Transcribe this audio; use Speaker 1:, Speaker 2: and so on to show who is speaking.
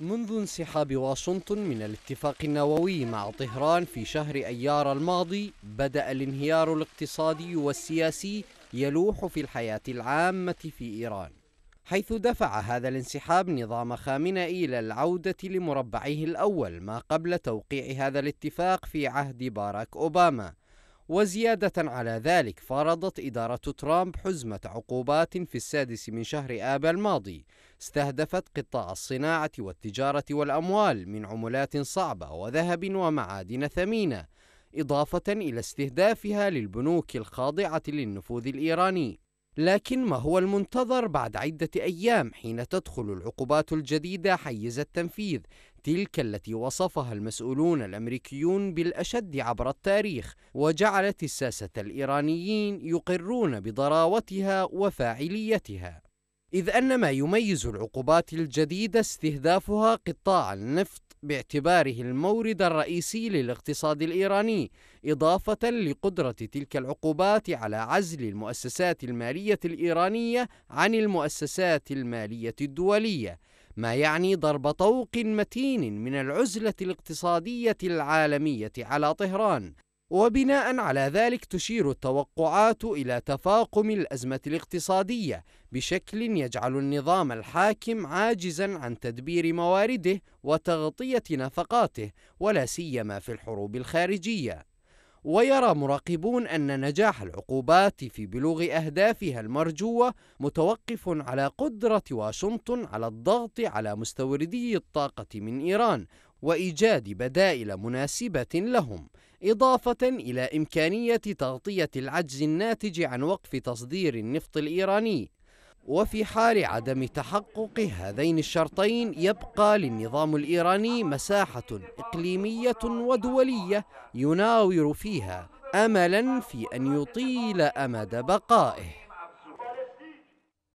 Speaker 1: منذ انسحاب واشنطن من الاتفاق النووي مع طهران في شهر أيار الماضي بدأ الانهيار الاقتصادي والسياسي يلوح في الحياة العامة في إيران حيث دفع هذا الانسحاب نظام خامنئي إلى العودة لمربعه الأول ما قبل توقيع هذا الاتفاق في عهد باراك أوباما وزيادة على ذلك فرضت إدارة ترامب حزمة عقوبات في السادس من شهر آب الماضي استهدفت قطاع الصناعة والتجارة والأموال من عملات صعبة وذهب ومعادن ثمينة إضافة إلى استهدافها للبنوك الخاضعة للنفوذ الإيراني لكن ما هو المنتظر بعد عدة أيام حين تدخل العقوبات الجديدة حيز التنفيذ تلك التي وصفها المسؤولون الأمريكيون بالأشد عبر التاريخ وجعلت الساسة الإيرانيين يقرون بضراوتها وفاعليتها إذ أن ما يميز العقوبات الجديدة استهدافها قطاع النفط باعتباره المورد الرئيسي للاقتصاد الايراني اضافه لقدره تلك العقوبات على عزل المؤسسات الماليه الايرانيه عن المؤسسات الماليه الدوليه ما يعني ضرب طوق متين من العزله الاقتصاديه العالميه على طهران وبناء على ذلك تشير التوقعات إلى تفاقم الأزمة الاقتصادية بشكل يجعل النظام الحاكم عاجزا عن تدبير موارده وتغطية نفقاته ولا سيما في الحروب الخارجية ويرى مراقبون أن نجاح العقوبات في بلوغ أهدافها المرجوة متوقف على قدرة واشنطن على الضغط على مستوردي الطاقة من إيران وإيجاد بدائل مناسبة لهم إضافة إلى إمكانية تغطية العجز الناتج عن وقف تصدير النفط الإيراني وفي حال عدم تحقق هذين الشرطين يبقى للنظام الإيراني مساحة إقليمية ودولية يناور فيها أملا في أن يطيل أمد بقائه